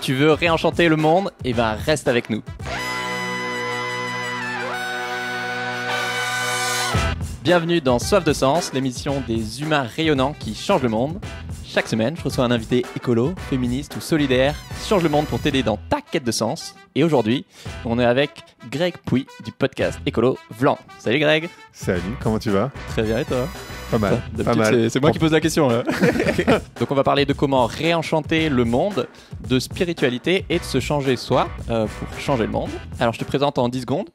Tu veux réenchanter le monde et eh ben reste avec nous. Bienvenue dans Soif de Sens, l'émission des humains rayonnants qui changent le monde. Chaque semaine, je reçois un invité écolo, féministe ou solidaire qui change le monde pour t'aider dans ta quête de sens. Et aujourd'hui, on est avec Greg Pouy du podcast écolo Vlan. Salut Greg Salut, comment tu vas Très bien et toi pas mal. pas mal. C'est moi qui pose la question. Là. Donc on va parler de comment réenchanter le monde, de spiritualité et de se changer soi euh, pour changer le monde. Alors je te présente en 10 secondes.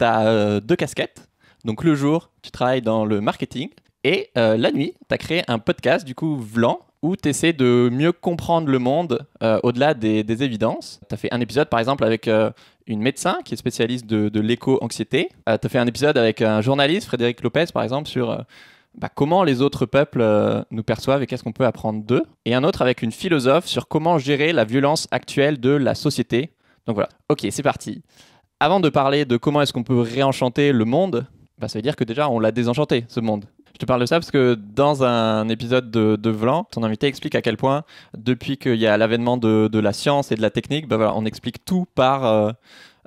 Tu as euh, deux casquettes. Donc le jour, tu travailles dans le marketing et euh, la nuit, tu as créé un podcast, du coup, Vlan, où tu essaies de mieux comprendre le monde euh, au-delà des, évidences. Tu as fait un épisode, par exemple, avec euh, une médecin qui est spécialiste de, l'éco-anxiété. tu as fait un épisode avec un journaliste, Frédéric Lopez, par exemple, sur bah, comment les autres peuples nous perçoivent et qu'est-ce qu'on peut apprendre d'eux. Et un autre avec une philosophe sur comment gérer la violence actuelle de la société. Donc voilà, ok, c'est parti. Avant de parler de comment est-ce qu'on peut réenchanter le monde, bah, ça veut dire que déjà on l'a désenchanté, ce monde. Je te parle de ça parce que dans un épisode de, Vlan, ton invité explique à quel point, depuis qu'il y a l'avènement de, la science et de la technique, bah, on explique tout euh,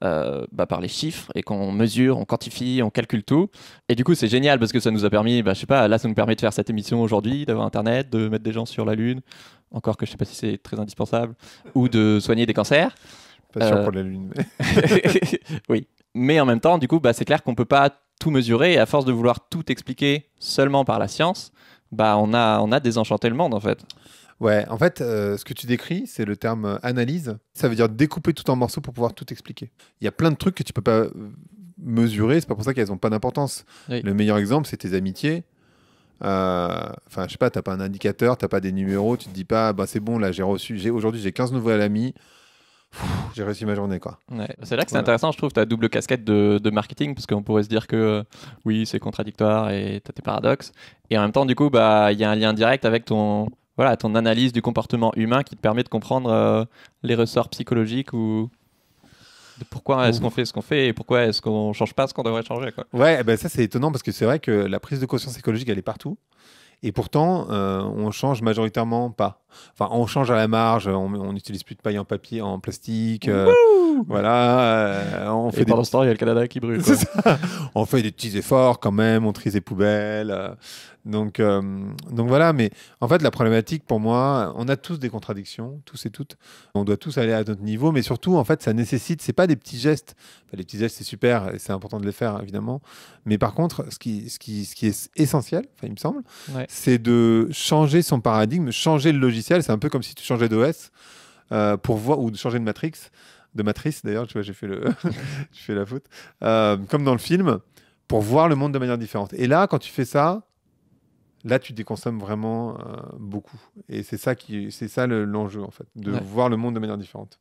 euh, bah, par, les chiffres et qu'on mesure, on quantifie, on calcule tout. Et du coup, c'est génial parce que ça nous a permis, bah, je sais pas, là, ça nous permet de faire cette émission aujourd'hui, d'avoir Internet, de mettre des gens sur la Lune, encore que je sais pas si c'est très indispensable, ou de soigner des cancers. Pas sûr euh, pour la Lune. oui. Mais en même temps, du coup, bah, c'est clair qu'on ne peut pas tout mesurer et à force de vouloir tout expliquer seulement par la science, bah, on, a, on a désenchanté le monde en fait. Ouais, en fait, euh, ce que tu décris, c'est le terme euh, analyse. Ça veut dire découper tout en morceaux pour pouvoir tout expliquer. Il y a plein de trucs que tu ne peux pas mesurer, c'est pas pour ça qu'elles n'ont pas d'importance. Le meilleur exemple, c'est tes amitiés. Enfin, je sais pas, t'as pas un indicateur, t'as pas des numéros, tu te dis pas, bah, c'est bon, là, j'ai reçu, aujourd'hui j'ai 15 nouveaux amis, j'ai réussi ma journée. quoi. C'est là que c'est intéressant, je trouve, ta double casquette de, marketing, parce qu'on pourrait se dire que euh, oui, c'est contradictoire et tu as tes paradoxes. Et en même temps, du coup, bah, il y a un lien direct avec ton, voilà, ton analyse du comportement humain qui te permet de comprendre euh, les ressorts psychologiques ou pourquoi est-ce qu'on fait ce qu'on fait et pourquoi est-ce qu'on change pas ce qu'on devrait changer. Quoi. Ouais, eh ben, ça c'est étonnant parce que c'est vrai que la prise de conscience écologique, elle est partout. Et pourtant, euh, on change majoritairement pas. Enfin, on change à la marge, on n'utilise plus de paille en papier, en plastique. Euh, voilà. Euh, on fait Et des... pendant ce temps, il y a le Canada qui brûle. on fait des petits efforts quand même, on trie les poubelles. Donc, euh, donc voilà, mais en fait, la problématique pour moi, on a tous des contradictions, tous et toutes. On doit tous aller à notre niveau, mais surtout, en fait, ça nécessite, c'est pas des petits gestes. les petits gestes, c'est super et c'est important de les faire, évidemment. Mais par contre, ce qui, ce qui, ce qui est essentiel, il me semble, c'est de changer son paradigme, changer le logiciel. C'est un peu comme si tu changeais d'OS euh, pour voir, ou de changer de matrix, de matrice d'ailleurs, tu vois, j'ai fait, le fait la faute. Euh, comme dans le film, pour voir le monde de manière différente. Et là, quand tu fais ça, Là, tu déconsommes vraiment euh, beaucoup. Et c'est ça, qui, c'est ça l'enjeu, en fait, de voir le monde de manière différente.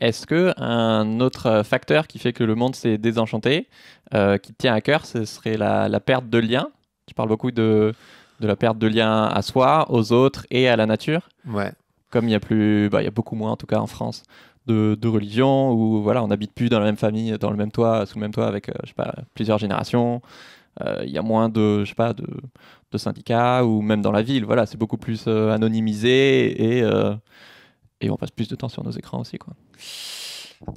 Est-ce que un autre facteur qui fait que le monde s'est désenchanté, euh, qui tient à cœur, ce serait la, perte de lien Tu parles beaucoup de, la perte de lien à soi, aux autres et à la nature. Ouais. Comme il y a plus, bah, il y beaucoup moins en tout cas en France de, de religion où voilà, on n'habite plus dans la même famille, dans le même toit, sous le même toit avec euh, pas, plusieurs générations. Euh, il y a moins de, je sais pas, de, syndicats ou même dans la ville. Voilà, c'est beaucoup plus euh, anonymisé et, euh, et on passe plus de temps sur nos écrans aussi. Quoi.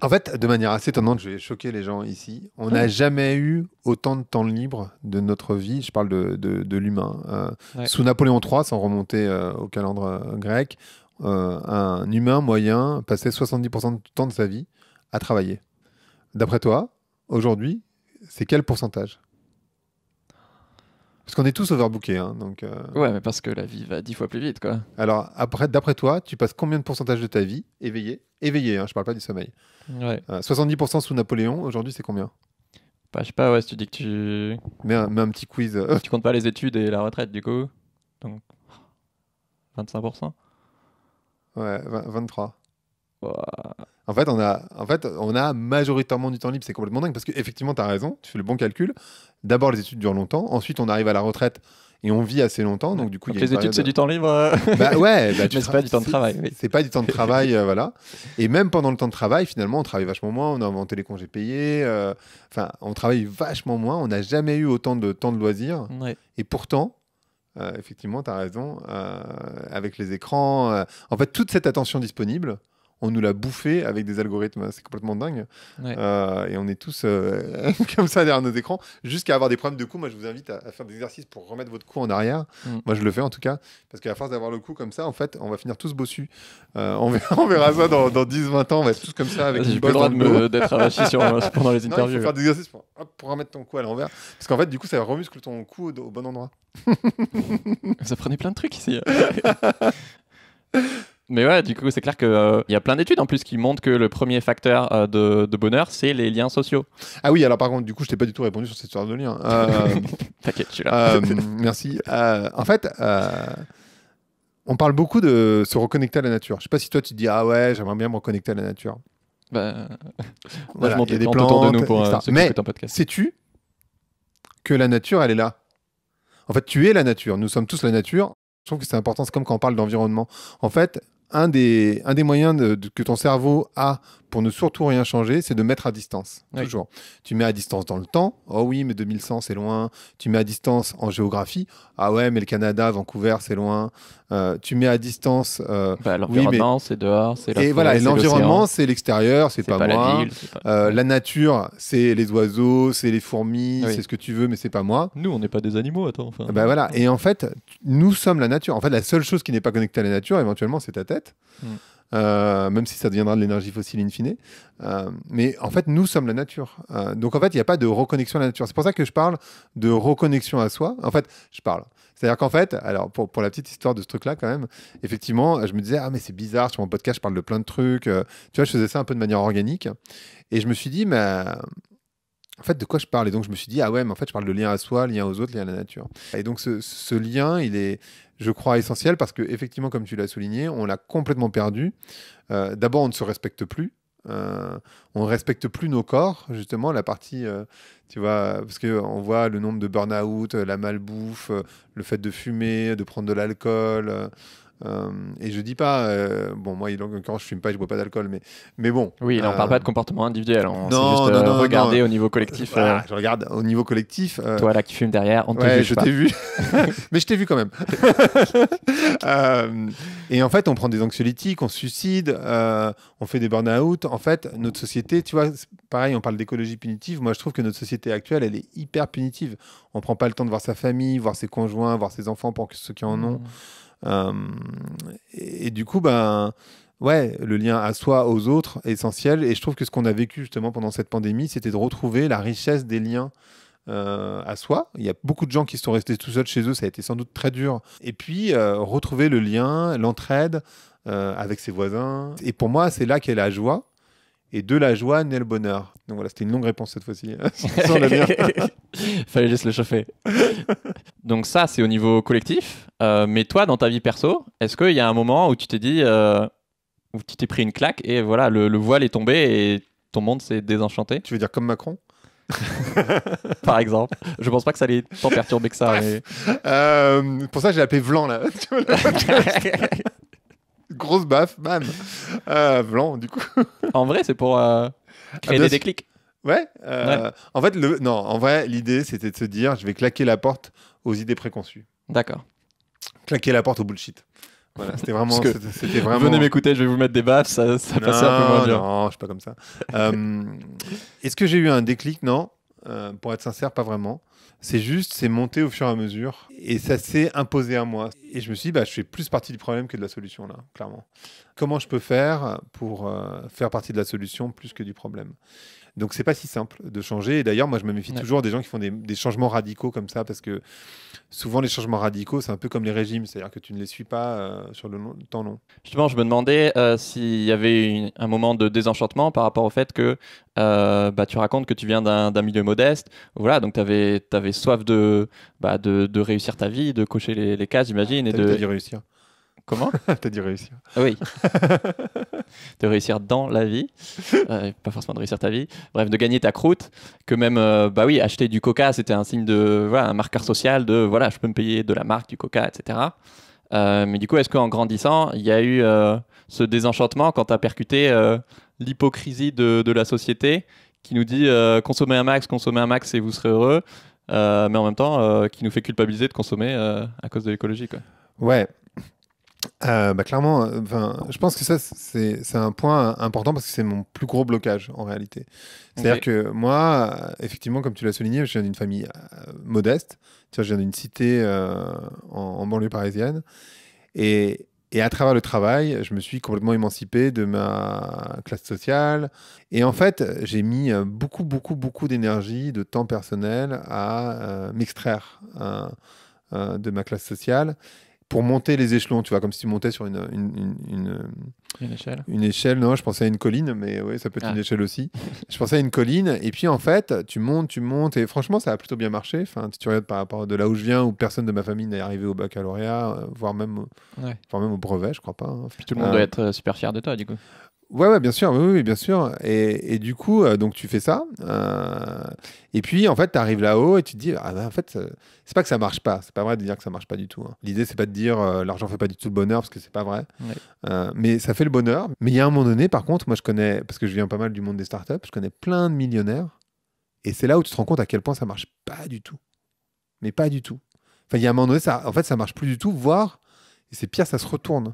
En fait, de manière assez étonnante, je vais choquer les gens ici. On n'a jamais eu autant de temps libre de notre vie. Je parle de, de, l'humain. Sous Napoléon III, sans remonter au calendre grec, un humain moyen passait 70% du temps de sa vie à travailler. D'après toi, aujourd'hui, c'est quel pourcentage parce qu'on est tous overbookés. Hein, donc, euh. Ouais, mais parce que la vie va dix fois plus vite. quoi. Alors, après, d'après toi, tu passes combien de pourcentage de ta vie éveillé Éveillé, hein, je parle pas du sommeil. Ouais. 70% euh, sous Napoléon, aujourd'hui, c'est combien bah, Je sais pas, ouais, si tu dis que tu. Mais un, petit quiz. Euh. Tu comptes pas les études et la retraite, du coup Donc, 25% Ouais, 23. En fait, on a, en fait, on a majoritairement du temps libre. C'est complètement dingue parce qu'effectivement, tu as raison. Tu fais le bon calcul. D'abord, les études durent longtemps. Ensuite, on arrive à la retraite et on vit assez longtemps. Donc, du coup, donc, les études, c'est du temps libre. Euh, bah ouais, bah, mais c'est pas du temps de travail. C'est pas du temps de travail, voilà. Et même pendant le temps de travail, finalement, on travaille vachement moins. On a inventé les congés payés. Euh, enfin, on travaille vachement moins. On n'a jamais eu autant de temps de loisirs. Et pourtant, euh, effectivement, tu as raison. avec les écrans, en fait, toute cette attention disponible on nous l'a bouffé avec des algorithmes. C'est complètement dingue. Euh, et on est tous euh, comme ça derrière nos écrans, jusqu'à avoir des problèmes de cou. Moi, je vous invite à, faire des exercices pour remettre votre cou en arrière. Mm. Moi, je le fais en tout cas, parce qu'à force d'avoir le cou comme ça, en fait, on va finir tous bossus. Euh, on, verra, ça dans, dans 10-20 ans. On va être tous comme ça avec le J'ai le d'être pendant les interviews. il faire des exercices pour, remettre ton cou à l'envers. Parce qu'en fait, du coup, ça remuscle ton cou au, au bon endroit. vous apprenez plein de trucs ici. Mais ouais, du coup, c'est clair qu'il euh, il y a plein d'études en plus qui montrent que le premier facteur euh, de, de, bonheur, c'est les liens sociaux. Ah oui, alors par contre, du coup, je t'ai pas du tout répondu sur cette histoire de lien. Euh, T'inquiète, je suis là. merci. en fait, on parle beaucoup de se reconnecter à la nature. Je sais pas si toi, tu te dis, ah ouais, j'aimerais bien me reconnecter à la nature. Ben, voilà, y a des plantes autour de nous pour podcast. Mais sais-tu que la nature, elle est là En fait, tu es la nature. Nous sommes tous la nature. Je trouve que c'est important. C'est comme quand on parle d'environnement. En fait, un des, des moyens que ton cerveau a pour ne surtout rien changer, c'est de mettre à distance. Toujours. Tu mets à distance dans le temps. Oh oui, mais 2100, c'est loin. Tu mets à distance en géographie. Ah ouais, mais le Canada, Vancouver, c'est loin. Euh, tu mets à distance. Euh, bah, l'environnement, c'est dehors. C'est et voilà, l'environnement, c'est l'extérieur, c'est, pas, moi. Euh, la, nature, c'est les oiseaux, c'est les fourmis, c'est ce que tu veux, mais c'est pas moi. Nous, on n'est pas des animaux, attends. Enfin... Bah, voilà. Et en fait, nous sommes la nature. En fait, la seule chose qui n'est pas connectée à la nature, éventuellement, c'est ta tête. Mm. Euh, même si ça deviendra de l'énergie fossile in fine. Euh, mais en fait, nous sommes la nature. Euh, donc en fait, il n'y a pas de reconnexion à la nature. C'est pour ça que je parle de reconnexion à soi. En fait, je parle. C'est-à-dire qu'en fait, alors pour, pour, la petite histoire de ce truc-là, quand même, effectivement, je me disais, ah mais c'est bizarre, sur mon podcast, je parle de plein de trucs. tu vois, je faisais ça un peu de manière organique. Et je me suis dit, mais en fait, de quoi je parle Et donc, je me suis dit, ah ouais, mais en fait, je parle de lien à soi, lien aux autres, lien à la nature. Et donc, ce, lien, il est, je crois, essentiel parce que, effectivement, comme tu l'as souligné, on l'a complètement perdu. Euh, d'abord, on ne se respecte plus. Euh, on ne respecte plus nos corps, justement, la partie, euh, tu vois, parce qu'on voit le nombre de burn-out, la malbouffe, le fait de fumer, de prendre de l'alcool. Euh, et je dis pas, euh, bon, moi, quand je fume pas, je bois pas d'alcool, mais, mais bon. Oui, on parle euh, pas de comportement individuel. On hein. non, juste, regarder au niveau collectif. je regarde au niveau collectif. Toi, là, qui fume derrière, on te ouais, je t'ai vu. mais je t'ai vu quand même. et en fait, on prend des anxiolytiques, on se suicide, on fait des burn-out. En fait, notre société, tu vois, pareil, on parle d'écologie punitive. Moi, je trouve que notre société actuelle, elle est hyper punitive. On prend pas le temps de voir sa famille, voir ses conjoints, voir ses enfants pour ceux qui en ont. Hmm. Euh, et, du coup, ben. Ouais, le lien à soi, aux autres, est essentiel. Et je trouve que ce qu'on a vécu justement pendant cette pandémie, c'était de retrouver la richesse des liens euh, à soi. Il y a beaucoup de gens qui sont restés tout seuls chez eux, ça a été sans doute très dur. Et puis, euh, retrouver le lien, l'entraide avec ses voisins. Et pour moi, c'est là qu'est la joie. Et de la joie naît le bonheur. Donc voilà, c'était une longue réponse cette fois-ci. Hein. Fallait juste le chauffer. Donc ça, c'est au niveau collectif. Euh, mais toi, dans ta vie perso, est-ce qu'il y a un moment où tu t'es dit, euh, où tu t'es pris une claque et voilà, le, voile est tombé et ton monde s'est désenchanté Tu veux dire comme Macron par exemple. Je pense pas que ça allait tant perturber que ça. Euh, pour ça, j'ai appelé Vlan là grosse baffe, bam. Euh, blanc, du coup. en vrai, c'est pour euh, créer ah, des déclics. Euh, ouais, En fait, le... non, en vrai, l'idée, c'était de se dire, je vais claquer la porte aux idées préconçues. D'accord. Claquer la porte au bullshit. Voilà, c'était vraiment, vraiment. Venez m'écouter, je vais vous mettre des baffes, ça, ça un peu moins dur. Non, je suis pas comme ça. Est-ce que j'ai eu un déclic Non. pour être sincère, pas vraiment. C'est juste, c'est monté au fur et à mesure. Et ça s'est imposé à moi. Et je me suis dit, bah, je fais plus partie du problème que de la solution, là, clairement. Comment je peux faire pour euh, faire partie de la solution plus que du problème donc c'est pas si simple de changer. Et d'ailleurs, moi je me méfie toujours des gens qui font des, changements radicaux comme ça, parce que souvent les changements radicaux, c'est un peu comme les régimes, c'est-à-dire que tu ne les suis pas euh, sur le temps long. Justement, je me demandais euh, s'il y avait un moment de désenchantement par rapport au fait que euh, bah, tu racontes que tu viens d'un milieu modeste, voilà, donc tu avais, avais, soif de, bah, de, réussir ta vie, de cocher les, cases, j'imagine. et de... réussir. Comment T'as dû réussir. Ah oui. de réussir dans la vie, euh, pas forcément de réussir ta vie. Bref, de gagner ta croûte, que même, euh, bah oui, acheter du coca, c'était un signe de, voilà, un marqueur social de, voilà, je peux me payer de la marque, du coca, etc. Euh, mais du coup, est-ce qu'en grandissant, il y a eu ce désenchantement quand as percuté l'hypocrisie de, la société qui nous dit consommez un max, consommez un max et vous serez heureux, mais en même temps qui nous fait culpabiliser de consommer à cause de l'écologie, Ouais, euh, bah clairement, euh, je pense que ça, c'est un point important parce que c'est mon plus gros blocage en réalité. C'est-à-dire que moi, euh, effectivement, comme tu l'as souligné, je viens d'une famille modeste. Tu vois, je viens d'une cité en, en, banlieue parisienne. Et, et, à travers le travail, je me suis complètement émancipé de ma classe sociale. Et en fait, j'ai mis beaucoup, beaucoup, beaucoup d'énergie, de temps personnel à m'extraire de ma classe sociale pour monter les échelons, tu vois, comme si tu montais sur une, une, euh, échelle. Une échelle, non, je pensais à une colline, mais oui, ça peut être ah. une échelle aussi. je pensais à une colline, et puis en fait, tu montes, tu montes, et franchement, ça a plutôt bien marché. Enfin, tu regardes par rapport de là où je viens, où personne de ma famille n'est arrivé au baccalauréat, euh, voire même, même au brevet, je crois pas. Hein. tout le monde doit être euh, super fier de toi, du coup. Ouais, bien sûr, oui, bien sûr. Et, du coup, euh, donc tu fais ça. Euh, et puis, en fait, tu arrives là-haut et tu te dis, ah ben, en fait, euh, c'est pas que ça marche pas. C'est pas vrai de dire que ça marche pas du tout. Hein. L'idée, c'est pas de dire que l'argent fait pas du tout le bonheur parce que c'est pas vrai. mais ça fait le bonheur. Mais il y a un moment donné, par contre, moi, je connais, parce que je viens pas mal du monde des startups, je connais plein de millionnaires. Et c'est là où tu te rends compte à quel point ça marche pas du tout. Mais pas du tout. Enfin, il y a un moment donné, ça, en fait, ça marche plus du tout, voire, et c'est pire, ça se retourne.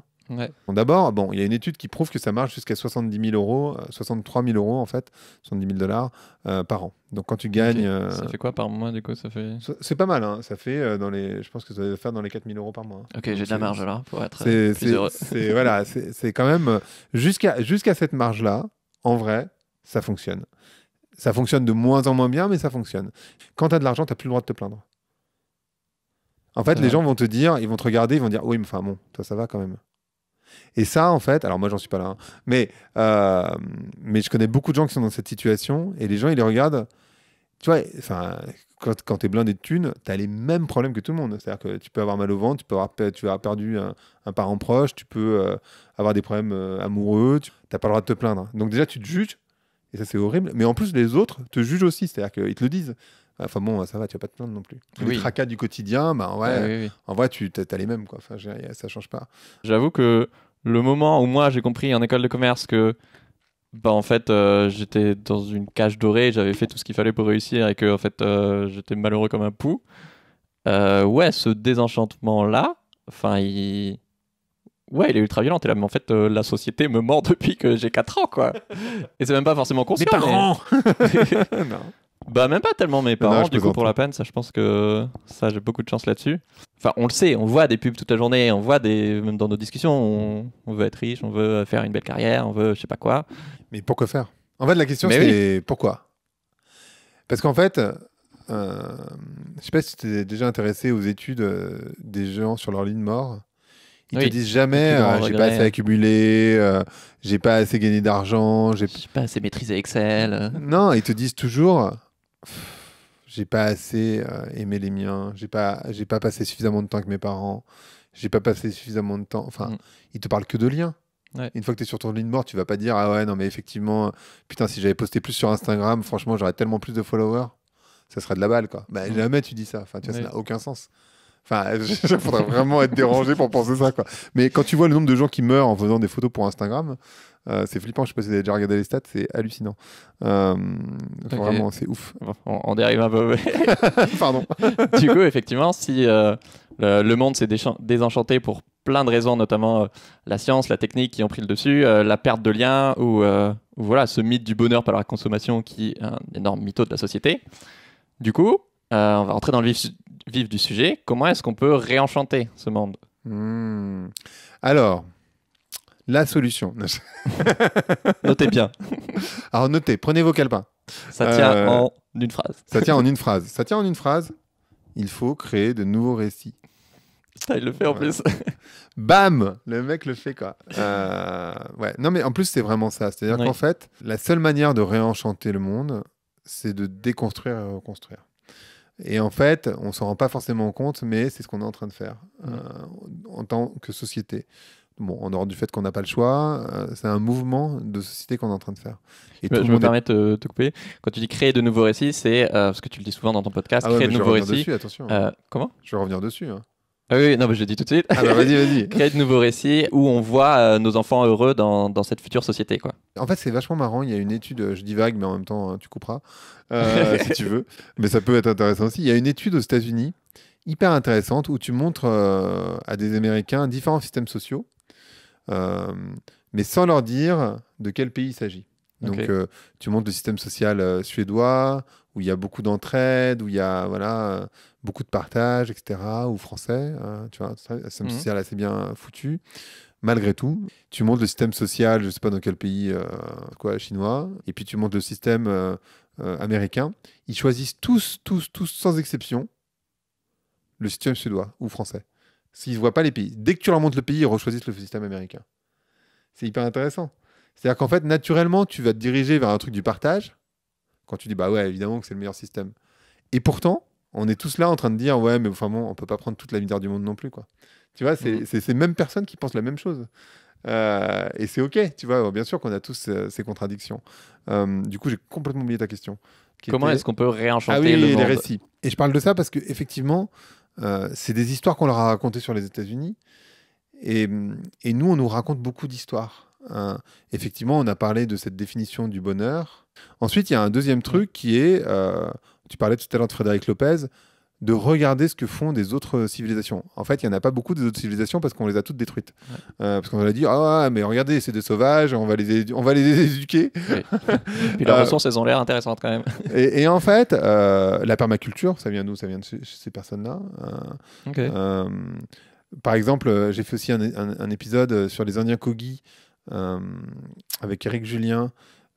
D'abord, bon, il y a une étude qui prouve que ça marche jusqu'à 70 000 euros, 63 euh, 000 euros en fait, 70 000 dollars euh, par an. Donc quand tu gagnes, euh, ça fait quoi par mois du coup Ça fait, c'est pas mal. Hein. Ça fait dans les, je pense que ça doit faire dans les 4 000 euros par mois. Hein. Ok, j'ai de la marge là pour être plus heureux. voilà, c'est quand même jusqu'à jusqu'à cette marge là, en vrai, ça fonctionne. Ça fonctionne de moins en moins bien, mais ça fonctionne. Quand tu as de l'argent, tu n'as plus le droit de te plaindre. En fait, les gens vont te dire, ils vont te regarder, ils vont dire, oui, mais enfin bon, toi ça va quand même. Et ça, en fait, alors moi, j'en suis pas là, hein, mais, euh, mais je connais beaucoup de gens qui sont dans cette situation et les gens, ils les regardent. Tu vois, quand, quand tu es blindé de thunes, tu as les mêmes problèmes que tout le monde. C'est-à-dire que tu peux avoir mal au ventre, tu peux avoir, tu as perdu un, parent proche, tu peux euh, avoir des problèmes euh, amoureux, tu n'as pas le droit de te plaindre. Donc déjà, tu te juges, et ça c'est horrible, mais en plus les autres te jugent aussi, c'est-à-dire qu'ils te le disent. Enfin bon, ça va, tu vas pas te plaindre non plus. Les tracas du quotidien, bah, ouais, en vrai tu as les mêmes. Quoi. Enfin, ça change pas. J'avoue que le moment où moi j'ai compris en école de commerce que bah en fait euh, j'étais dans une cage dorée, j'avais fait tout ce qu'il fallait pour réussir et que en fait euh, j'étais malheureux comme un pou. Euh, ouais, ce désenchantement là, enfin il Ouais, il est ultra violent. Et là, mais en fait, la société me mord depuis que j'ai 4 ans, quoi. Et c'est même pas forcément conscient. Mais parents grand non. Bah même pas tellement mes parents, du coup pour la peine. ça je pense que ça j'ai beaucoup de chance là-dessus. Enfin on le sait, on voit des pubs toute la journée, on voit des même dans nos discussions, on, veut être riche, on veut faire une belle carrière, on veut je sais pas quoi. Mais pour que faire En fait la question c'est pourquoi Parce qu'en fait, euh, je sais pas si tu t'es déjà intéressé aux études euh, des gens sur leur ligne mort. Ils te disent jamais euh, j'ai oh, pas assez accumulé, j'ai pas assez gagné d'argent, j'ai pas assez maîtrisé Excel. Non, ils te disent toujours j'ai pas assez euh, aimé les miens, j'ai pas, j'ai pas passé suffisamment de temps avec mes parents, j'ai pas passé suffisamment de temps. Enfin, il mm. ils te parlent que de liens. Une fois que tu es sur ton ligne mort, tu vas pas dire Ah ouais, non, mais effectivement, putain, si j'avais posté plus sur Instagram, franchement, j'aurais tellement plus de followers. Ça serait de la balle, quoi. Bah, mm. jamais tu dis ça. Enfin, tu vois, ça n'a aucun sens. Enfin, il faudrait vraiment être dérangé pour penser ça, quoi. Mais quand tu vois le nombre de gens qui meurent en faisant des photos pour Instagram, euh, c'est flippant. Je sais pas si vous avez déjà regardé les stats, c'est hallucinant. Euh, vraiment, c'est ouf. On, dérive un peu. Pardon. du coup, effectivement, si euh, le, monde s'est désenchanté pour plein de raisons, notamment la science, la technique qui ont pris le dessus, la perte de liens ou voilà ce mythe du bonheur par la consommation qui est un énorme mytho de la société. Du coup, on va rentrer dans le vif vivre du sujet, comment est-ce qu'on peut réenchanter ce monde hmm. Alors, la solution. notez bien. Alors notez, prenez vos calepins. Ça tient euh, en une phrase. Ça tient en une phrase. Ça tient en une phrase. Il faut créer de nouveaux récits. Ça, il le fait en plus. Bam Le mec le fait quoi. Euh, ouais. Non mais en plus c'est vraiment ça. C'est-à-dire qu'en fait, la seule manière de réenchanter le monde, c'est de déconstruire et reconstruire. Et en fait, on s'en rend pas forcément compte, mais c'est ce qu'on est en train de faire euh, en tant que société. Bon, en dehors du fait qu'on n'a pas le choix, euh, c'est un mouvement de société qu'on est en train de faire. Et je me permets de te, couper. Quand tu dis créer de nouveaux récits, c'est ce euh, parce que tu le dis souvent dans ton podcast, ah créer de nouveaux récits. attention. comment Je vais revenir dessus. Hein. Ah oui, non, je le dis tout de suite. Ah bah, vas-y, vas-y. Créer de nouveaux récits où on voit euh, nos enfants heureux dans, cette future société, quoi. En fait, c'est vachement marrant. Il y a une étude, euh, je dis vague, mais en même temps, hein, tu couperas euh, si tu veux. Mais ça peut être intéressant aussi. Il y a une étude aux États-Unis hyper intéressante où tu montres à des Américains différents systèmes sociaux, mais sans leur dire de quel pays il s'agit. Donc, tu montres le système social suédois, où il y a beaucoup d'entraide, où il y a voilà, beaucoup de partage, etc. Ou français, hein, tu vois, un système mhm. assez bien foutu. Malgré tout, tu montes le système social, je ne sais pas dans quel pays, euh, quoi, chinois, et puis tu montes le système euh, euh, américain. Ils choisissent tous, tous, tous, sans exception, le système suédois ou français. S'ils ne voient pas les pays. Dès que tu leur montres le pays, ils rechoisissent le système américain. C'est hyper intéressant. C'est-à-dire qu'en fait, naturellement, tu vas te diriger vers un truc du partage, quand tu dis, bah ouais, évidemment que c'est le meilleur système. Et pourtant, on est tous là en train de dire, ouais, mais enfin bon, on peut pas prendre toute la misère du monde non plus, quoi. Tu vois, c'est mhm. ces mêmes personnes qui pensent la même chose. Euh, et c'est OK, tu vois, bien sûr qu'on a tous euh, ces contradictions. Euh, du coup, j'ai complètement oublié ta question. Comment est-ce qu'on peut réenchanter ah les récits Et je parle de ça parce que effectivement, c'est des histoires qu'on leur a racontées sur les États-Unis. Et, et, nous, on nous raconte beaucoup d'histoires. effectivement, on a parlé de cette définition du bonheur Ensuite, il y a un deuxième truc qui est, euh, tu parlais tout à l'heure de Frédéric Lopez, de regarder ce que font des autres civilisations. En fait, il n'y en a pas beaucoup des autres civilisations parce qu'on les a toutes détruites. Euh, parce qu'on a dit, ah, ah, ah, mais regardez, c'est des sauvages, on va les, on va les éduquer. et Puis leurs euh, ressources, elles ont l'air intéressantes quand même. et, en fait, la permaculture, ça vient d'où Ça vient de ces personnes-là. par exemple, j'ai fait aussi un, un, épisode sur les Indiens Kogi avec Eric Julien.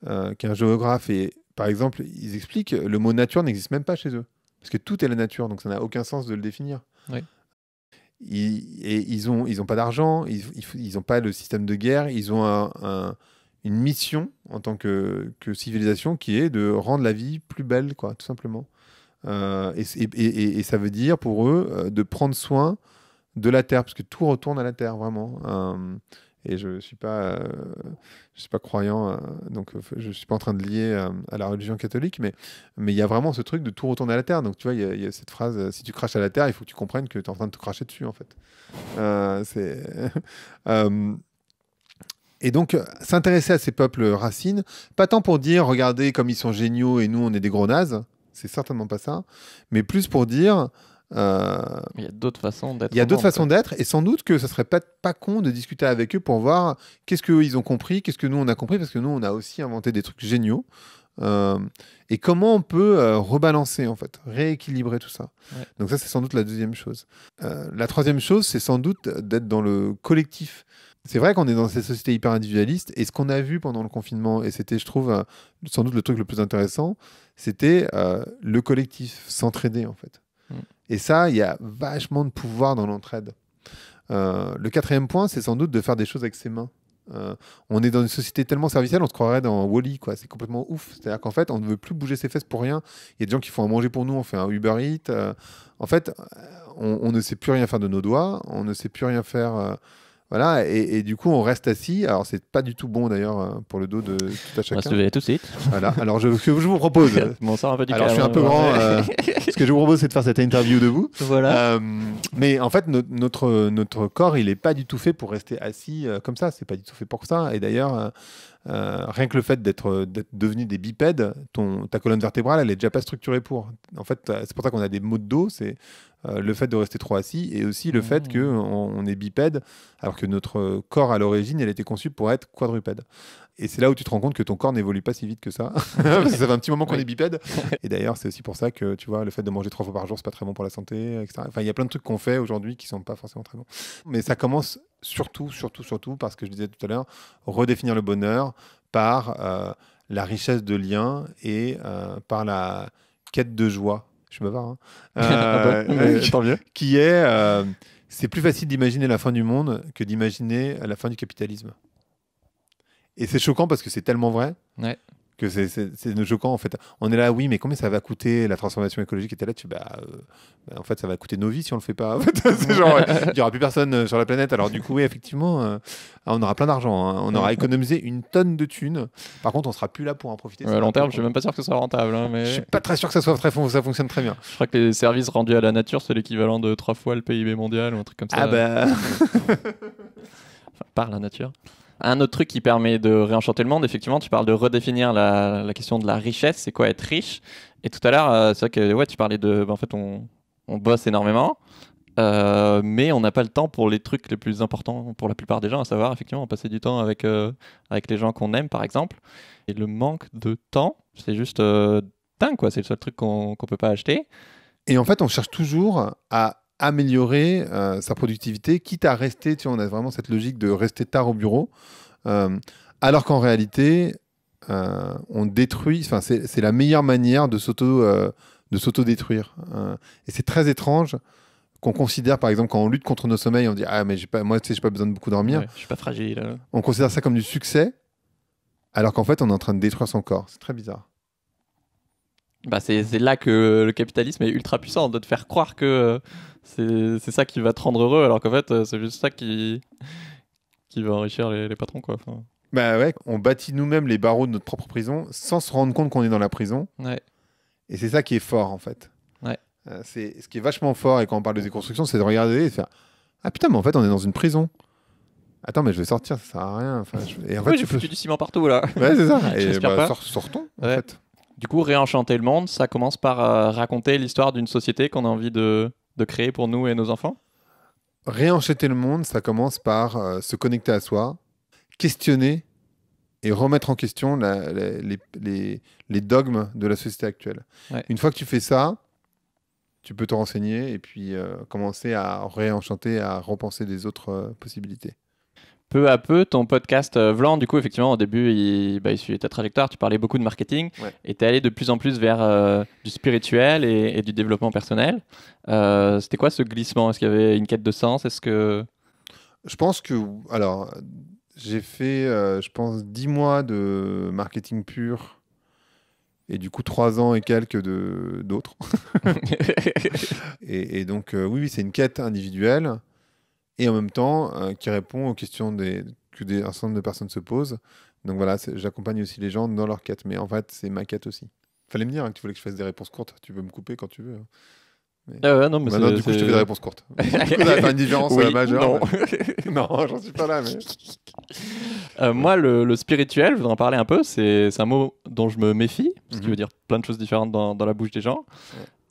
Euh, qu'un géographe. Et par exemple, ils expliquent le mot nature n'existe même pas chez eux. Parce que tout est la nature, donc ça n'a aucun sens de le définir. et ils n'ont ils ont pas d'argent, ils n'ont pas le système de guerre, ils ont une mission en tant que, que, civilisation qui est de rendre la vie plus belle, quoi, tout simplement. Euh, et, ça veut dire pour eux euh, de prendre soin de la Terre, parce que tout retourne à la Terre, vraiment et je ne suis, pas, euh, je suis pas croyant, euh, donc euh, je ne suis pas en train de lier à la religion catholique, mais il y a vraiment ce truc de tout retourner à la terre. Donc tu vois, il y, a cette phrase, si tu craches à la terre, il faut que tu comprennes que tu es en train de te cracher dessus, en fait. c'est... Et donc, s'intéresser à ces peuples racines, pas tant pour dire, regardez comme ils sont géniaux et nous, on est des gros nazes, c'est certainement pas ça, mais plus pour dire, euh, il y a d'autres façons d'être. Il y a d'autres façons d'être, et sans doute que ça serait pas pas con de discuter avec eux pour voir qu'est-ce qu'ils ont compris, qu'est-ce que nous on a compris, parce que nous on a aussi inventé des trucs géniaux. Euh, et comment on peut euh, rebalancer en fait, rééquilibrer tout ça. Donc ça c'est sans doute la deuxième chose. la troisième chose c'est sans doute d'être dans le collectif. C'est vrai qu'on est dans cette société hyper individualiste et ce qu'on a vu pendant le confinement et c'était je trouve sans doute le truc le plus intéressant, c'était le collectif, s'entraider en fait. Et ça, il y a vachement de pouvoir dans l'entraide. Euh, le quatrième point, c'est sans doute de faire des choses avec ses mains. Euh, on est dans une société tellement servicielle, on se croirait dans Wally, quoi. C'est complètement ouf. C'est-à-dire qu'en fait, on ne veut plus bouger ses fesses pour rien. Il y a des gens qui font à manger pour nous, on fait un Uber Eats. Euh, en fait, on, ne sait plus rien faire de nos doigts, on ne sait plus rien faire. Voilà, et, du coup, on reste assis. Alors, c'est pas du tout bon d'ailleurs euh, pour le dos de tout à chacun. On va se lever tout de suite. Voilà, alors je, je vous propose. bon, ça, un peu du alors, je suis un peu grand. Euh, ce que je vous propose, c'est de faire cette interview vous. Voilà. Euh, mais en fait, notre, notre corps, il est pas du tout fait pour rester assis comme ça. C'est pas du tout fait pour ça. Et d'ailleurs, euh, rien que le fait d'être devenu des bipèdes, ton, ta colonne vertébrale, elle est déjà pas structurée pour. En fait, euh, c'est pour ça qu'on a des maux de dos, c'est euh, le fait de rester trop assis et aussi le fait mmh. qu'on on est bipède, alors que notre corps à l'origine, elle était conçu pour être quadrupède. Et c'est là où tu te rends compte que ton corps n'évolue pas si vite que ça. Parce que ça fait un petit moment qu'on est bipède. Et d'ailleurs, c'est aussi pour ça que tu vois, le fait de manger trois fois par jour, c'est pas très bon pour la santé, etc. Enfin, il y a plein de trucs qu'on fait aujourd'hui qui sont pas forcément très bons. Mais ça commence surtout, surtout, surtout, parce que je disais tout à l'heure, redéfinir le bonheur par euh, la richesse de liens et euh, par la quête de joie. Je suis bavard. Hein. Ah euh, qui est, euh, c'est plus facile d'imaginer la fin du monde que d'imaginer la fin du capitalisme. Et c'est choquant parce que c'est tellement vrai. Que c'est choquant en fait. On est là, oui, mais combien ça va coûter la transformation écologique Et là, tu bah, euh, bah, en fait, ça va coûter nos vies si on le fait pas. il y aura plus personne euh, sur la planète. Alors du coup, oui, effectivement, euh, ah, on aura plein d'argent. Hein. On aura économisé une tonne de thunes. Par contre, on sera plus là pour en profiter. À long terme, je suis même pas sûr que ce soit rentable. Hein, mais... Je suis pas très sûr que ça soit très ça fonctionne très bien. Je crois que les services rendus à la nature, c'est l'équivalent de trois fois le PIB mondial ou un truc comme ah ça. Ah bah. par la nature. Un autre truc qui permet de réenchanter le monde, effectivement, tu parles de redéfinir la, question de la richesse, c'est quoi être riche. Et tout à l'heure, euh, c'est vrai que ouais, tu parlais de. Bah, en fait, on, bosse énormément. Euh, mais on n'a pas le temps pour les trucs les plus importants pour la plupart des gens, à savoir effectivement passer du temps avec, euh, avec les gens qu'on aime par exemple. Et le manque de temps, c'est juste dingue quoi, c'est le seul truc qu'on ne peut pas acheter. Et en fait, on cherche toujours à améliorer euh, sa productivité, quitte à rester, tu vois, on a vraiment cette logique de rester tard au bureau, euh, alors qu'en réalité, euh, on détruit, enfin, c'est la meilleure manière de s'auto-détruire. et c'est très étrange qu'on considère, par exemple, quand on lutte contre nos sommeils, on dit Ah, mais pas, moi, tu sais, j'ai pas besoin de beaucoup dormir. je je suis pas fragile. On considère ça comme du succès, alors qu'en fait, on est en train de détruire son corps. C'est très bizarre. Bah, c'est là que le capitalisme est ultra puissant, de te faire croire que c'est ça qui va te rendre heureux, alors qu'en fait, euh, c'est juste ça qui, qui va enrichir les, patrons. Quoi. Bah ouais, on bâtit nous-mêmes les barreaux de notre propre prison sans se rendre compte qu'on est dans la prison. Et c'est ça qui est fort, en fait. Euh, c'est ce qui est vachement fort, et quand on parle de déconstruction, c'est de regarder et de faire Ah putain, mais en fait, on est dans une prison. Attends, mais je vais sortir, ça sert à rien. Enfin, Et en fait, tu j'ai du ciment partout là. Ouais, c'est ça. et bah, sort, sortons, en fait. Du coup, réenchanter le monde, ça commence par euh, raconter l'histoire d'une société qu'on a envie de, de créer pour nous et nos enfants Réenchanter le monde, ça commence par euh, se connecter à soi, questionner et remettre en question les, dogmes de la société actuelle. Une fois que tu fais ça, tu peux te renseigner et puis euh, commencer à réenchanter, à repenser des autres euh, possibilités peu à peu ton podcast euh, Vlan. Du coup, effectivement, au début, il, bah, il suivait ta trajectoire. Tu parlais beaucoup de marketing et tu es allé de plus en plus vers euh, du spirituel et, du développement personnel. Euh, c'était quoi ce glissement Est-ce qu'il y avait une quête de sens Est-ce que. Je pense que. Alors, j'ai fait, je pense, 10 mois de marketing pur et du coup trois ans et quelques d'autres. et, donc oui, oui c'est une quête individuelle et en même temps euh, qui répond aux questions des, que des, un certain nombre de personnes se posent. Donc voilà, j'accompagne aussi les gens dans leur quête, mais en fait, c'est ma quête aussi. Fallait me dire hein, que tu voulais que je fasse des réponses courtes, tu peux me couper quand tu veux. Hein. Ah non, mais du coup, je te fais des réponses courtes. du coup, une différence euh, majeure. Non, j'en suis pas là. Mais... Euh, moi, le, spirituel, je voudrais en parler un peu. C'est un mot dont je me méfie, parce mm qu'il mhm. veut dire plein de choses différentes dans, la bouche des gens.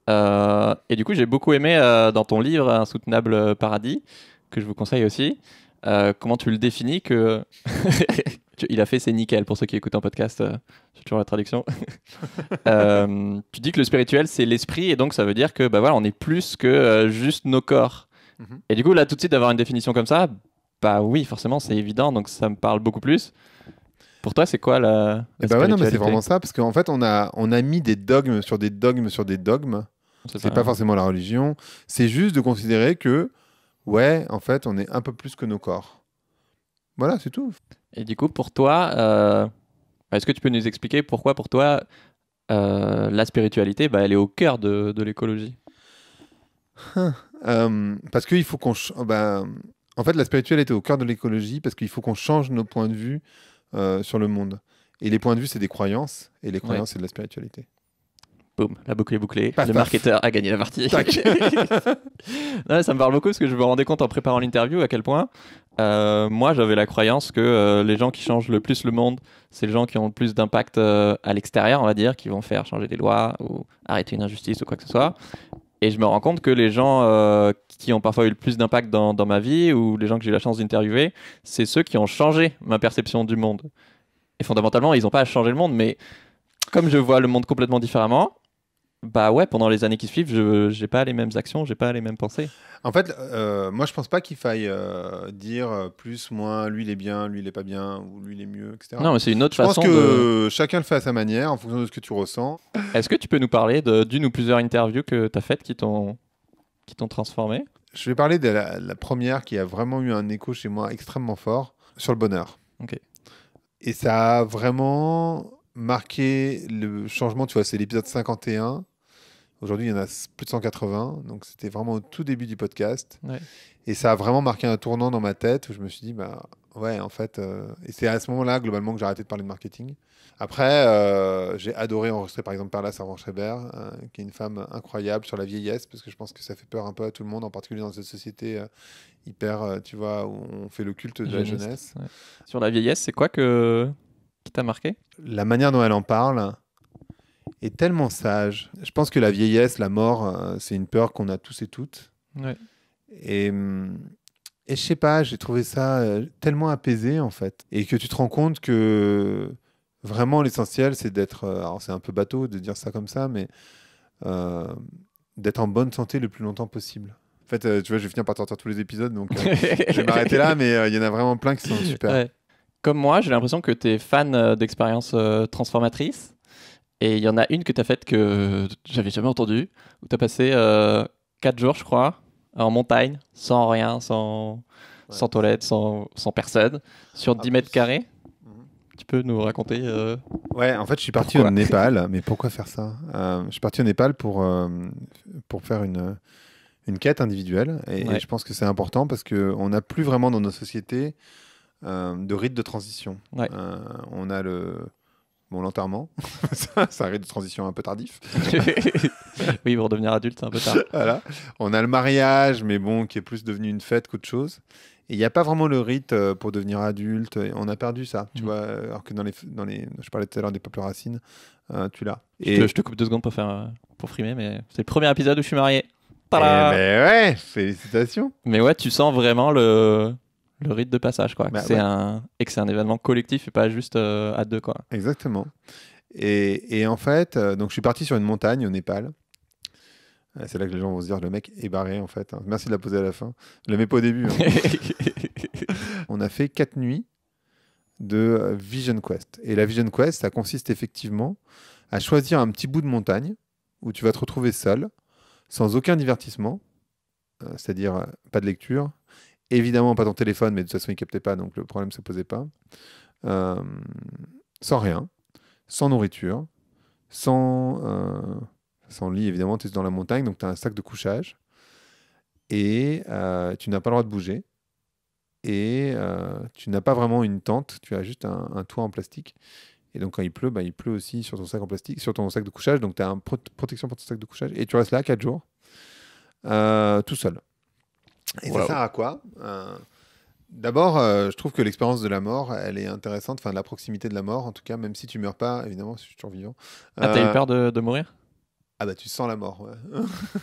et du coup, j'ai beaucoup aimé dans ton livre Insoutenable Paradis, que je vous conseille aussi. Euh, comment tu le définis que il a fait c'est nickel pour ceux qui écoutent un podcast euh, toujours la traduction euh, tu dis que le spirituel c'est l'esprit et donc ça veut dire que bah voilà on est plus que juste nos corps mhm. et du coup là tout de suite d'avoir une définition comme ça bah oui forcément c'est évident donc ça me parle beaucoup plus pour toi, c'est quoi la, bah ouais, non, mais c'est vraiment ça, parce qu'en fait, on a, on a mis des dogmes sur des dogmes sur des dogmes. C'est pas forcément la religion. C'est juste de considérer que ouais, en fait, on est un peu plus que nos corps. Voilà, c'est tout. Et du coup, pour toi, euh, est-ce que tu peux nous expliquer pourquoi, pour toi, euh, la spiritualité, bah, elle est au cœur de, l'écologie hein, euh, Parce qu'il faut qu'on. Bah, en fait, la spiritualité est au cœur de l'écologie parce qu'il faut qu'on change nos points de vue sur le monde. Et les points de vue, c'est des croyances, et les croyances, c'est de la spiritualité. Boum, la boucle est bouclée. le marketeur a gagné la partie. ça me parle beaucoup parce que je me rendais compte en préparant l'interview à quel point euh, moi j'avais la croyance que euh, les gens qui changent le plus le monde, c'est les gens qui ont le plus d'impact euh, à l'extérieur, on va dire, qui vont faire changer des lois ou arrêter une injustice ou quoi que ce soit. Et je me rends compte que les gens qui ont parfois eu le plus d'impact dans, dans, ma vie ou les gens que j'ai eu la chance d'interviewer, c'est ceux qui ont changé ma perception du monde. Et fondamentalement, ils n'ont pas à changer le monde, mais comme je vois le monde complètement différemment, bah ouais, pendant les années qui suivent, je j'ai pas les mêmes actions, j'ai pas les mêmes pensées. En fait, euh, moi je pense pas qu'il faille euh, dire euh, plus, moins, lui il est bien, lui il est pas bien, ou lui il est mieux, etc. Non, mais c'est une autre je façon. Je pense que chacun le fait à sa manière, en fonction de ce que tu ressens. Est-ce que tu peux nous parler d'une ou plusieurs interviews que tu as faites qui t'ont qui t'ont transformé Je vais parler de la, la, première qui a vraiment eu un écho chez moi extrêmement fort sur le bonheur. Ok. Et ça a vraiment marqué le changement, tu vois, c'est l'épisode 51. Aujourd'hui, il y en a plus de 180, donc c'était vraiment au tout début du podcast. Et ça a vraiment marqué un tournant dans ma tête où je me suis dit, bah ouais, en fait, euh, et c'est à ce moment-là, globalement, que j'ai arrêté de parler de marketing. Après, euh, j'ai adoré enregistrer, par exemple, Perla la schreiber euh, qui est une femme incroyable sur la vieillesse, parce que je pense que ça fait peur un peu à tout le monde, en particulier dans cette société hyper, tu vois, où on fait le culte de la jeunesse. Sur la vieillesse, c'est quoi que marqué La manière dont elle en parle est tellement sage. Je pense que la vieillesse, la mort, euh, c'est une peur qu'on a tous et toutes. Euh, et, je sais pas, j'ai trouvé ça euh, tellement apaisé en fait. Et que tu te rends compte que vraiment l'essentiel, c'est d'être. Alors c'est un peu bateau de dire ça comme ça, mais d'être en bonne santé le plus longtemps possible. En fait, tu vois, je vais finir par sortir tous les épisodes, donc je vais m'arrêter là, mais il y en a vraiment plein qui sont super. Ouais comme moi, j'ai l'impression que tu es fan euh, d'expériences euh, transformatrices. Et il y en a une que tu as faite que j'avais jamais entendue, où tu as passé 4 euh, jours, je crois, en montagne, sans rien, sans, sans toilette, sans, sans, personne, sur 10 ah, mètres carrés. Mhm. Tu peux nous raconter Ouais, en fait, je suis parti au Népal, mais pourquoi faire ça Je suis parti au Népal pour, pour faire une, une quête individuelle, et, et je pense que c'est important parce qu'on n'a plus vraiment dans nos sociétés euh, de rites de transition. Euh, on a le, Bon, l'enterrement, c'est un rite de transition un peu tardif. oui, pour devenir adulte, c'est un peu tard. On a le mariage, mais bon, qui est plus devenu une fête qu'autre chose. Et il n'y a pas vraiment le rite euh, pour devenir adulte. On a perdu ça, tu mhm. vois. Alors que dans les, dans les, je parlais tout à l'heure des peuples racines, tu l'as. Et... Je te, coupe deux secondes pour, faire, pour frimer, mais c'est le premier épisode où je suis marié. Mais eh ben ouais, félicitations. Mais ouais, tu sens vraiment le le rite de passage, quoi. Bah c'est un et que c'est un événement collectif et pas juste euh, à deux, quoi. Exactement. Et, en fait, euh, donc je suis parti sur une montagne au Népal. Euh, c'est là que les gens vont se dire le mec est barré en fait. Hein. Merci de la poser à la fin. Je la mets pas au début. Hein. On a fait quatre nuits de Vision Quest. Et la Vision Quest, ça consiste effectivement à choisir un petit bout de montagne où tu vas te retrouver seul, sans aucun divertissement, c'est-à-dire pas de lecture, Évidemment, pas ton téléphone, mais de toute façon, il ne captait pas, donc le problème ne se posait pas. Euh, sans rien, sans nourriture, sans, euh, lit, évidemment, tu es dans la montagne, donc tu as un sac de couchage. Et euh, tu n'as pas le droit de bouger. Et tu n'as pas vraiment une tente, tu as juste un, toit en plastique. Et donc quand il pleut, bah, il pleut aussi sur ton sac en plastique, sur ton sac de couchage. Donc tu as une protection pour ton sac de couchage. Et tu restes là 4 jours, tout seul. Et ça sert à quoi euh, D'abord, euh, je trouve que l'expérience de la mort, elle est intéressante, enfin de la proximité de la mort, en tout cas, même si tu meurs pas, évidemment, si je suis toujours vivant. Ah, t'as eu euh, peur de, mourir Ah bah tu sens la mort, ouais.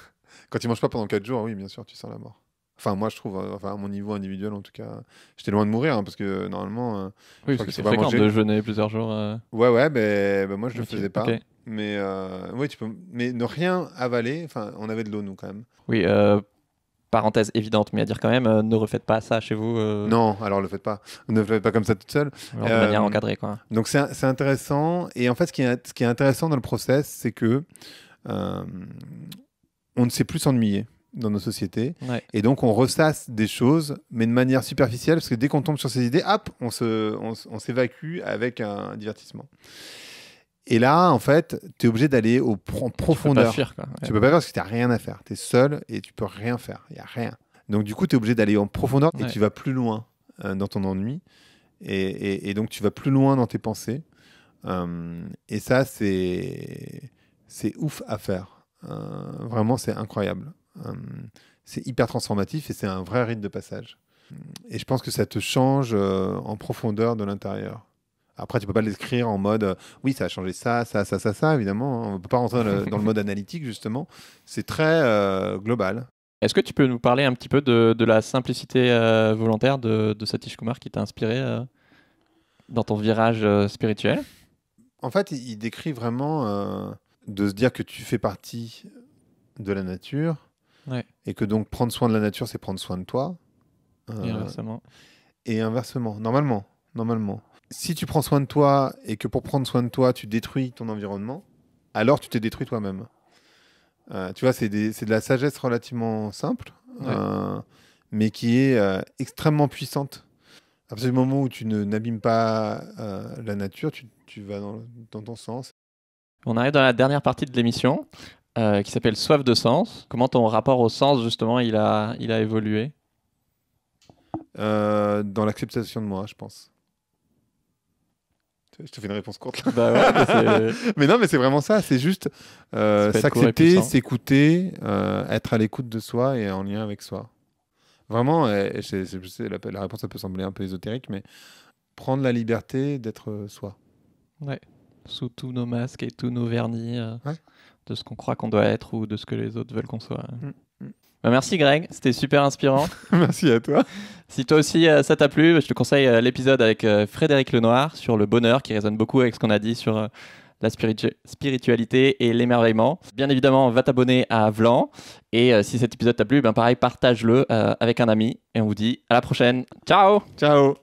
Quand tu manges pas pendant 4 jours, oui, bien sûr, tu sens la mort. Enfin, moi, je trouve, enfin, à mon niveau individuel, en tout cas, j'étais loin de mourir, hein, parce que normalement. oui, que c'est fréquent manger. de jeûner plusieurs jours. Ouais, ouais, bah, moi, je le faisais pas. mais euh, tu peux mais ne rien avaler enfin on avait de l'eau nous quand même oui euh, parenthèse évidente, mais à dire quand même, euh, ne refaites pas ça chez vous. Euh. Non, alors ne le faites pas. Ne le faites pas comme ça toute seule. Alors, de manière euh, encadrée, quoi. Donc c'est intéressant. Et en fait, ce qui est, ce qui est intéressant dans le process, c'est que on ne sait plus s'ennuyer dans nos sociétés. Et donc, on ressasse des choses, mais de manière superficielle, parce que dès qu'on tombe sur ces idées, hop, on s'évacue avec un divertissement. Et là, en fait, tu es obligé d'aller au en profondeur. Tu peux pas faire Tu peux pas parce que tu n'as rien à faire. Tu es seul et tu peux rien faire. Il n'y a rien. Donc, du coup, tu es obligé d'aller en profondeur et tu vas plus loin euh, dans ton ennui. Et, donc, tu vas plus loin dans tes pensées. Euh, et ça, c'est ouf à faire. Euh, vraiment, c'est incroyable. c'est hyper transformatif et c'est un vrai rite de passage. Et je pense que ça te change en profondeur de l'intérieur. Après, tu peux pas l'écrire en mode euh, oui, ça a changé ça, ça, ça, ça, ça, évidemment. On peut pas rentrer dans le, mode analytique, justement. C'est très euh, global. Est-ce que tu peux nous parler un petit peu de, la simplicité euh, volontaire de, Satish Kumar qui t'a inspiré dans ton virage spirituel En fait, il décrit vraiment de se dire que tu fais partie de la nature et que donc prendre soin de la nature, c'est prendre soin de toi. et inversement. Et inversement, normalement. Normalement si tu prends soin de toi et que pour prendre soin de toi, tu détruis ton environnement, alors tu t'es détruit toi-même. Euh, tu vois, c'est de la sagesse relativement simple, euh, mais qui est euh, extrêmement puissante. À partir du moment où tu n'abîmes pas la nature, tu, vas dans, ton sens. On arrive dans la dernière partie de l'émission, qui s'appelle Soif de sens. Comment ton rapport au sens, justement, il a, il a évolué Dans l'acceptation de moi, je pense. Je te fais une réponse courte. Bah mais, non, mais c'est vraiment ça. C'est juste euh, s'accepter, s'écouter, euh, être à l'écoute de soi et en lien avec soi. Vraiment, la, réponse peut sembler un peu ésotérique, mais prendre la liberté d'être euh, soi. Ouais. Sous tous nos masques et tous nos vernis de ce qu'on croit qu'on doit être ou de ce que les autres veulent qu'on soit. Mm. Bah, merci Greg, c'était super inspirant. merci à toi. Si toi aussi euh, ça t'a plu, bah, je te conseille euh, l'épisode avec euh, Frédéric Lenoir sur le bonheur qui résonne beaucoup avec ce qu'on a dit sur la spiritualité et l'émerveillement. Bien évidemment, va t'abonner à Vlan et si cet épisode t'a plu, ben pareil, partage-le avec un ami et on vous dit à la prochaine. Ciao. Ciao.